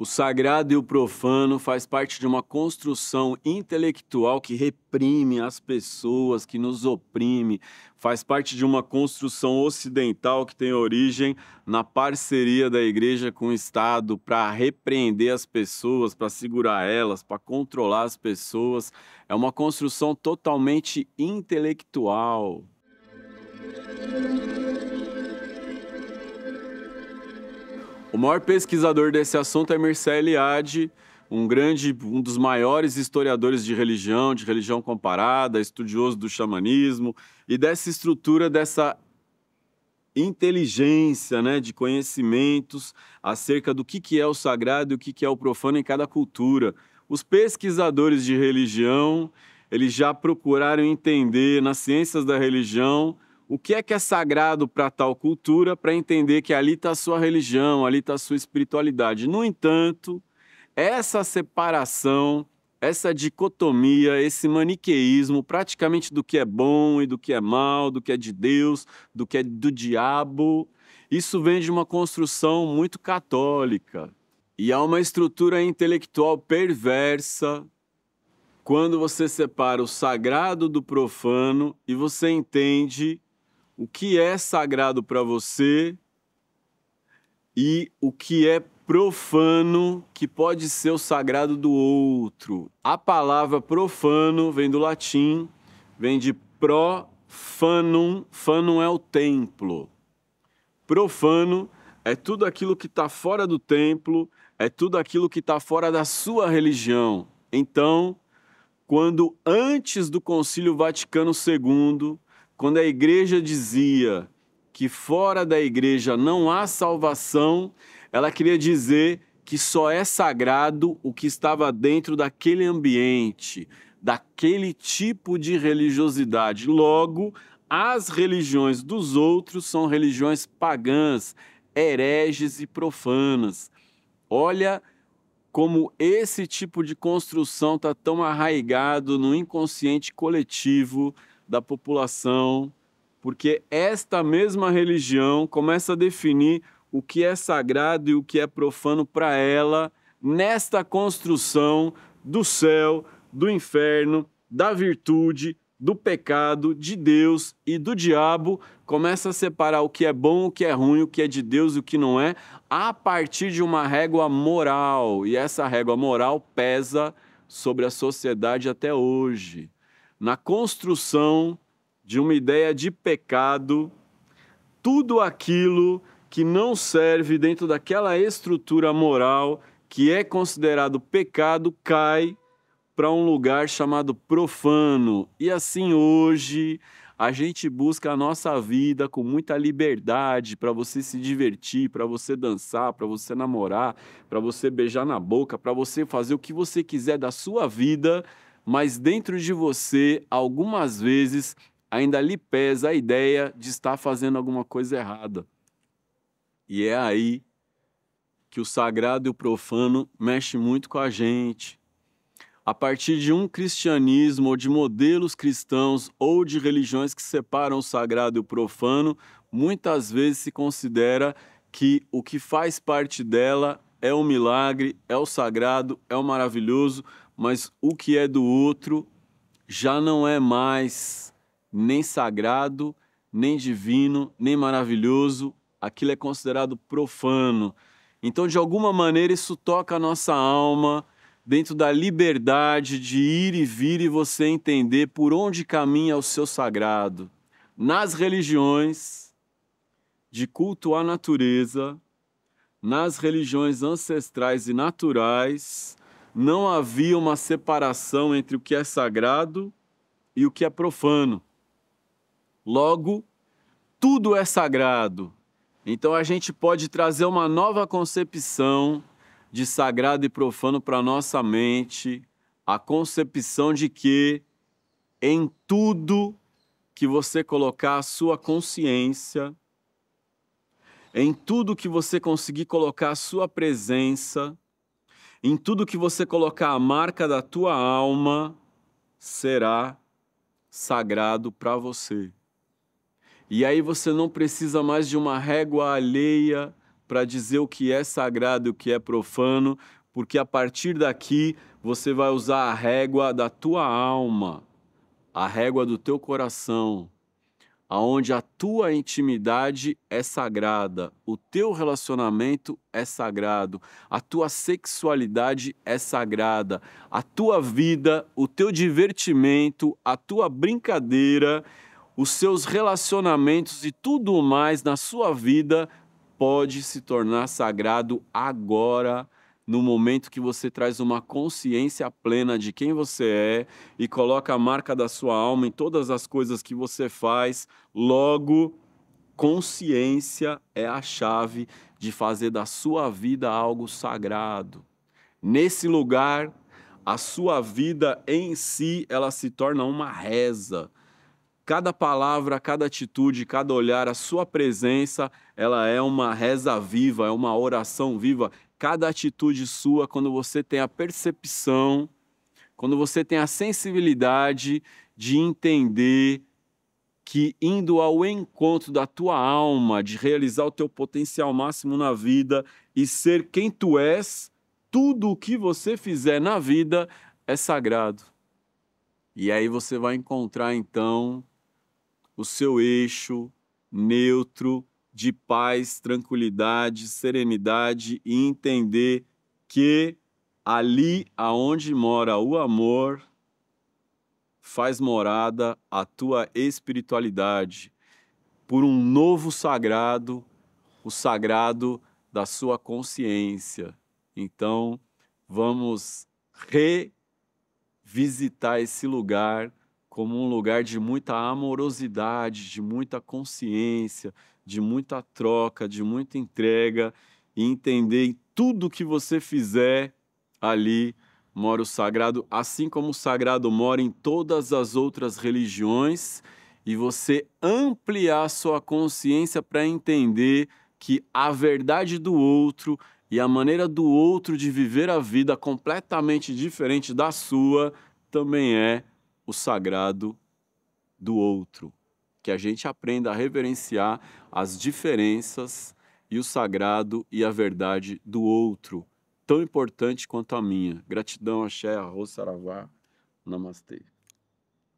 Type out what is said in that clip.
O sagrado e o profano faz parte de uma construção intelectual que reprime as pessoas, que nos oprime, faz parte de uma construção ocidental que tem origem na parceria da igreja com o Estado para repreender as pessoas, para segurar elas, para controlar as pessoas. É uma construção totalmente intelectual. O maior pesquisador desse assunto é Mircea Eliade, um grande, um dos maiores historiadores de religião, de religião comparada, estudioso do xamanismo e dessa estrutura dessa inteligência, né, de conhecimentos acerca do que, que é o sagrado e o que, que é o profano em cada cultura. Os pesquisadores de religião, eles já procuraram entender nas ciências da religião o que é que é sagrado para tal cultura, para entender que ali está a sua religião, ali está a sua espiritualidade. No entanto, essa separação, essa dicotomia, esse maniqueísmo praticamente do que é bom e do que é mal, do que é de Deus, do que é do diabo, isso vem de uma construção muito católica. E há uma estrutura intelectual perversa quando você separa o sagrado do profano e você entende o que é sagrado para você e o que é profano, que pode ser o sagrado do outro. A palavra profano vem do latim, vem de profanum, fanum é o templo. Profano é tudo aquilo que está fora do templo, é tudo aquilo que está fora da sua religião. Então, quando antes do Concílio Vaticano II quando a igreja dizia que fora da igreja não há salvação, ela queria dizer que só é sagrado o que estava dentro daquele ambiente, daquele tipo de religiosidade. Logo, as religiões dos outros são religiões pagãs, hereges e profanas. Olha como esse tipo de construção está tão arraigado no inconsciente coletivo da população, porque esta mesma religião começa a definir o que é sagrado e o que é profano para ela nesta construção do céu, do inferno, da virtude, do pecado, de Deus e do diabo, começa a separar o que é bom, o que é ruim, o que é de Deus e o que não é, a partir de uma régua moral. E essa régua moral pesa sobre a sociedade até hoje na construção de uma ideia de pecado, tudo aquilo que não serve dentro daquela estrutura moral que é considerado pecado cai para um lugar chamado profano. E assim hoje a gente busca a nossa vida com muita liberdade para você se divertir, para você dançar, para você namorar, para você beijar na boca, para você fazer o que você quiser da sua vida mas dentro de você, algumas vezes, ainda lhe pesa a ideia de estar fazendo alguma coisa errada. E é aí que o sagrado e o profano mexem muito com a gente. A partir de um cristianismo ou de modelos cristãos ou de religiões que separam o sagrado e o profano, muitas vezes se considera que o que faz parte dela é o milagre, é o sagrado, é o maravilhoso, mas o que é do outro já não é mais nem sagrado, nem divino, nem maravilhoso, aquilo é considerado profano. Então, de alguma maneira, isso toca a nossa alma dentro da liberdade de ir e vir e você entender por onde caminha o seu sagrado. Nas religiões de culto à natureza, nas religiões ancestrais e naturais, não havia uma separação entre o que é sagrado e o que é profano. Logo, tudo é sagrado. Então a gente pode trazer uma nova concepção de sagrado e profano para nossa mente, a concepção de que em tudo que você colocar a sua consciência, em tudo que você conseguir colocar a sua presença, em tudo que você colocar a marca da tua alma, será sagrado para você. E aí você não precisa mais de uma régua alheia para dizer o que é sagrado e o que é profano, porque a partir daqui você vai usar a régua da tua alma, a régua do teu coração aonde a tua intimidade é sagrada, o teu relacionamento é sagrado, a tua sexualidade é sagrada, a tua vida, o teu divertimento, a tua brincadeira, os seus relacionamentos e tudo mais na sua vida pode se tornar sagrado agora no momento que você traz uma consciência plena de quem você é e coloca a marca da sua alma em todas as coisas que você faz, logo consciência é a chave de fazer da sua vida algo sagrado. Nesse lugar, a sua vida em si, ela se torna uma reza. Cada palavra, cada atitude, cada olhar, a sua presença, ela é uma reza viva, é uma oração viva, cada atitude sua, quando você tem a percepção, quando você tem a sensibilidade de entender que indo ao encontro da tua alma, de realizar o teu potencial máximo na vida e ser quem tu és, tudo o que você fizer na vida é sagrado. E aí você vai encontrar então o seu eixo neutro de paz, tranquilidade, serenidade e entender que ali aonde mora o amor faz morada a tua espiritualidade por um novo sagrado, o sagrado da sua consciência. Então, vamos revisitar esse lugar como um lugar de muita amorosidade, de muita consciência, de muita troca, de muita entrega e entender tudo que você fizer ali mora o sagrado, assim como o sagrado mora em todas as outras religiões, e você ampliar sua consciência para entender que a verdade do outro e a maneira do outro de viver a vida completamente diferente da sua também é o sagrado do outro, que a gente aprenda a reverenciar as diferenças e o sagrado e a verdade do outro, tão importante quanto a minha. Gratidão, Axé, Arroz, Saravá, Namastê.